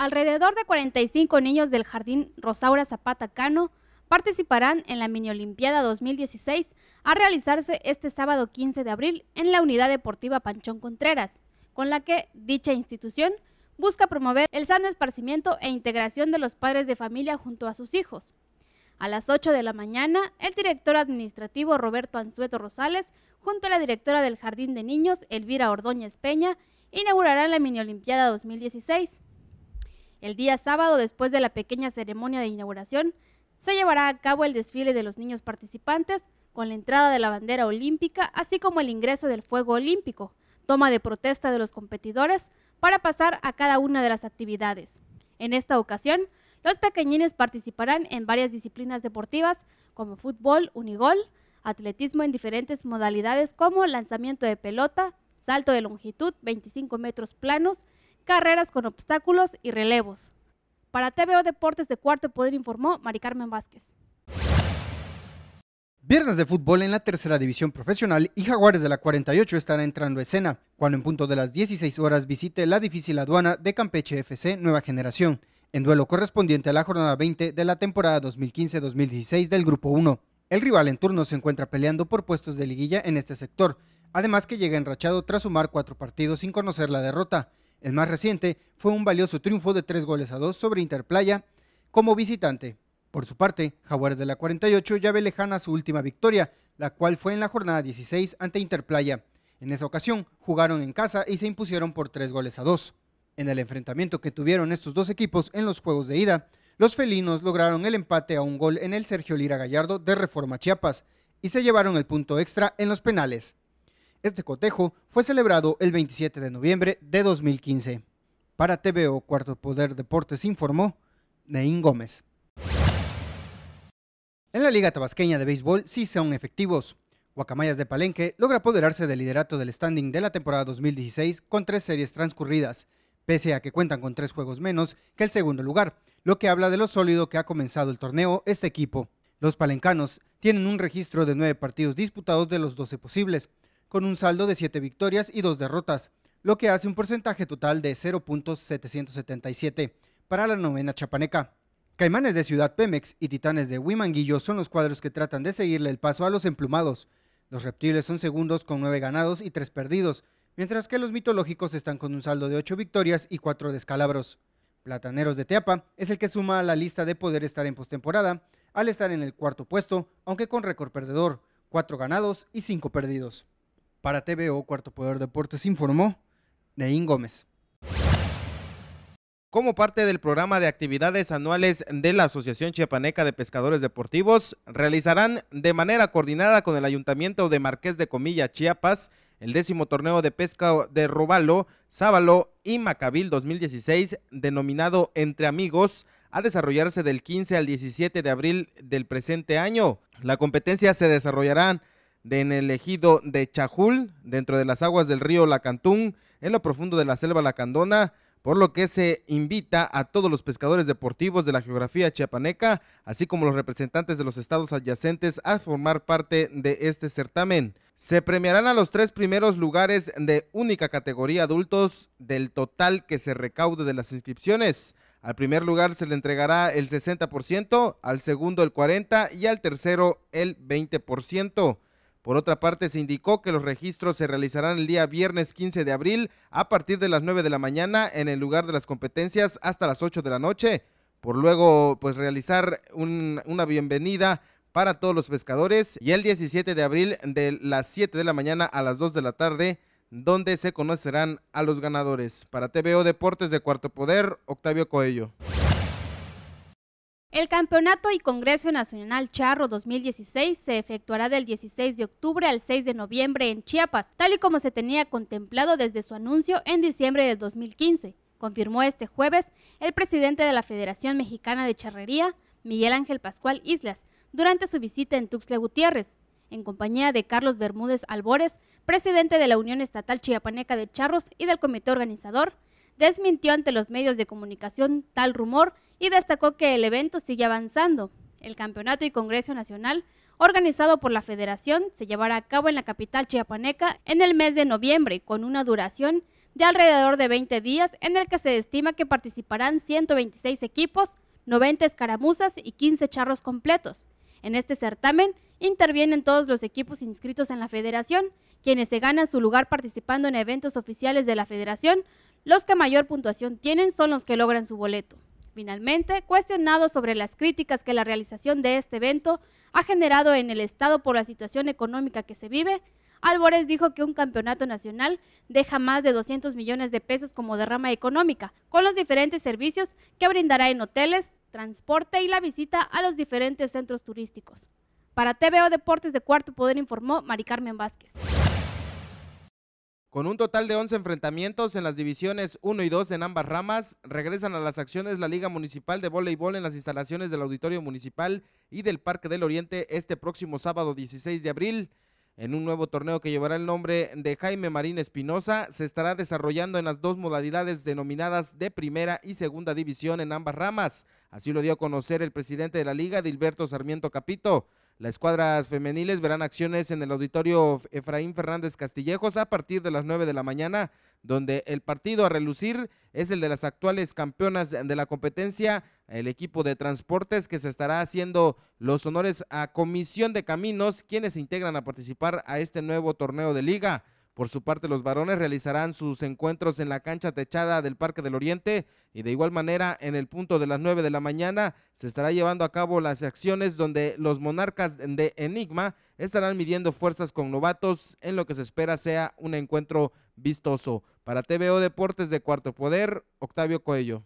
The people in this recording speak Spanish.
Alrededor de 45 niños del Jardín Rosaura Zapata Cano participarán en la Mini Olimpiada 2016 a realizarse este sábado 15 de abril en la Unidad Deportiva Panchón Contreras, con la que dicha institución busca promover el sano esparcimiento e integración de los padres de familia junto a sus hijos. A las 8 de la mañana, el director administrativo Roberto Anzueto Rosales, junto a la directora del Jardín de Niños, Elvira Ordóñez Peña, inaugurarán la Mini Olimpiada 2016. El día sábado, después de la pequeña ceremonia de inauguración, se llevará a cabo el desfile de los niños participantes con la entrada de la bandera olímpica, así como el ingreso del fuego olímpico, toma de protesta de los competidores para pasar a cada una de las actividades. En esta ocasión, los pequeñines participarán en varias disciplinas deportivas como fútbol, unigol, atletismo en diferentes modalidades como lanzamiento de pelota, salto de longitud, 25 metros planos, carreras con obstáculos y relevos. Para TVO Deportes de Cuarto Poder informó Mari Carmen Vázquez. Viernes de fútbol en la tercera división profesional y Jaguares de la 48 estará entrando escena, cuando en punto de las 16 horas visite la difícil aduana de Campeche FC Nueva Generación, en duelo correspondiente a la jornada 20 de la temporada 2015-2016 del Grupo 1. El rival en turno se encuentra peleando por puestos de liguilla en este sector, además que llega enrachado tras sumar cuatro partidos sin conocer la derrota. El más reciente fue un valioso triunfo de tres goles a dos sobre Interplaya como visitante. Por su parte, Jaguares de la 48 ya ve lejana su última victoria, la cual fue en la jornada 16 ante Interplaya. En esa ocasión, jugaron en casa y se impusieron por tres goles a dos. En el enfrentamiento que tuvieron estos dos equipos en los juegos de ida, los felinos lograron el empate a un gol en el Sergio Lira Gallardo de Reforma Chiapas y se llevaron el punto extra en los penales. Este cotejo fue celebrado el 27 de noviembre de 2015. Para TVO Cuarto Poder Deportes informó Nein Gómez. En la Liga Tabasqueña de Béisbol sí son efectivos. Guacamayas de Palenque logra apoderarse del liderato del standing de la temporada 2016 con tres series transcurridas, pese a que cuentan con tres juegos menos que el segundo lugar, lo que habla de lo sólido que ha comenzado el torneo este equipo. Los palencanos tienen un registro de nueve partidos disputados de los 12 posibles, con un saldo de 7 victorias y 2 derrotas, lo que hace un porcentaje total de 0.777 para la novena chapaneca. Caimanes de Ciudad Pemex y Titanes de Huimanguillo son los cuadros que tratan de seguirle el paso a los emplumados. Los reptiles son segundos con 9 ganados y 3 perdidos, mientras que los mitológicos están con un saldo de 8 victorias y 4 descalabros. Plataneros de Teapa es el que suma a la lista de poder estar en postemporada, al estar en el cuarto puesto, aunque con récord perdedor, cuatro ganados y cinco perdidos. Para TVO Cuarto Poder Deportes informó Neín Gómez. Como parte del programa de actividades anuales de la Asociación Chiapaneca de Pescadores Deportivos, realizarán de manera coordinada con el Ayuntamiento de Marqués de Comilla, Chiapas, el décimo torneo de pesca de Robalo, Sábalo y Macabil 2016, denominado Entre Amigos, a desarrollarse del 15 al 17 de abril del presente año. La competencia se desarrollará de en el ejido de Chajul, dentro de las aguas del río Lacantún, en lo profundo de la selva Lacandona, por lo que se invita a todos los pescadores deportivos de la geografía chiapaneca, así como los representantes de los estados adyacentes, a formar parte de este certamen. Se premiarán a los tres primeros lugares de única categoría adultos del total que se recaude de las inscripciones. Al primer lugar se le entregará el 60%, al segundo el 40% y al tercero el 20%. Por otra parte, se indicó que los registros se realizarán el día viernes 15 de abril a partir de las 9 de la mañana en el lugar de las competencias hasta las 8 de la noche, por luego pues realizar una bienvenida para todos los pescadores y el 17 de abril de las 7 de la mañana a las 2 de la tarde donde se conocerán a los ganadores. Para TVO Deportes de Cuarto Poder, Octavio Coello. El Campeonato y Congreso Nacional Charro 2016 se efectuará del 16 de octubre al 6 de noviembre en Chiapas, tal y como se tenía contemplado desde su anuncio en diciembre del 2015, confirmó este jueves el presidente de la Federación Mexicana de Charrería, Miguel Ángel Pascual Islas, durante su visita en Tuxtla Gutiérrez, en compañía de Carlos Bermúdez Albores, presidente de la Unión Estatal Chiapaneca de Charros y del comité organizador, desmintió ante los medios de comunicación tal rumor y destacó que el evento sigue avanzando. El Campeonato y Congreso Nacional, organizado por la Federación, se llevará a cabo en la capital chiapaneca en el mes de noviembre, con una duración de alrededor de 20 días, en el que se estima que participarán 126 equipos, 90 escaramuzas y 15 charros completos. En este certamen intervienen todos los equipos inscritos en la federación, quienes se ganan su lugar participando en eventos oficiales de la federación, los que mayor puntuación tienen son los que logran su boleto. Finalmente, cuestionado sobre las críticas que la realización de este evento ha generado en el Estado por la situación económica que se vive, Álvarez dijo que un campeonato nacional deja más de 200 millones de pesos como derrama económica, con los diferentes servicios que brindará en hoteles, transporte y la visita a los diferentes centros turísticos. Para TVO Deportes de Cuarto Poder informó Mari Carmen Vázquez. Con un total de 11 enfrentamientos en las divisiones 1 y 2 en ambas ramas, regresan a las acciones la Liga Municipal de Voleibol en las instalaciones del Auditorio Municipal y del Parque del Oriente este próximo sábado 16 de abril. En un nuevo torneo que llevará el nombre de Jaime Marín Espinosa, se estará desarrollando en las dos modalidades denominadas de primera y segunda división en ambas ramas. Así lo dio a conocer el presidente de la liga, Dilberto Sarmiento Capito. Las escuadras femeniles verán acciones en el auditorio Efraín Fernández Castillejos a partir de las 9 de la mañana, donde el partido a relucir es el de las actuales campeonas de la competencia, el equipo de transportes que se estará haciendo los honores a Comisión de Caminos, quienes se integran a participar a este nuevo torneo de liga. Por su parte, los varones realizarán sus encuentros en la cancha techada del Parque del Oriente y de igual manera en el punto de las 9 de la mañana se estará llevando a cabo las acciones donde los monarcas de Enigma estarán midiendo fuerzas con novatos en lo que se espera sea un encuentro vistoso. Para TVO Deportes de Cuarto Poder, Octavio Coello.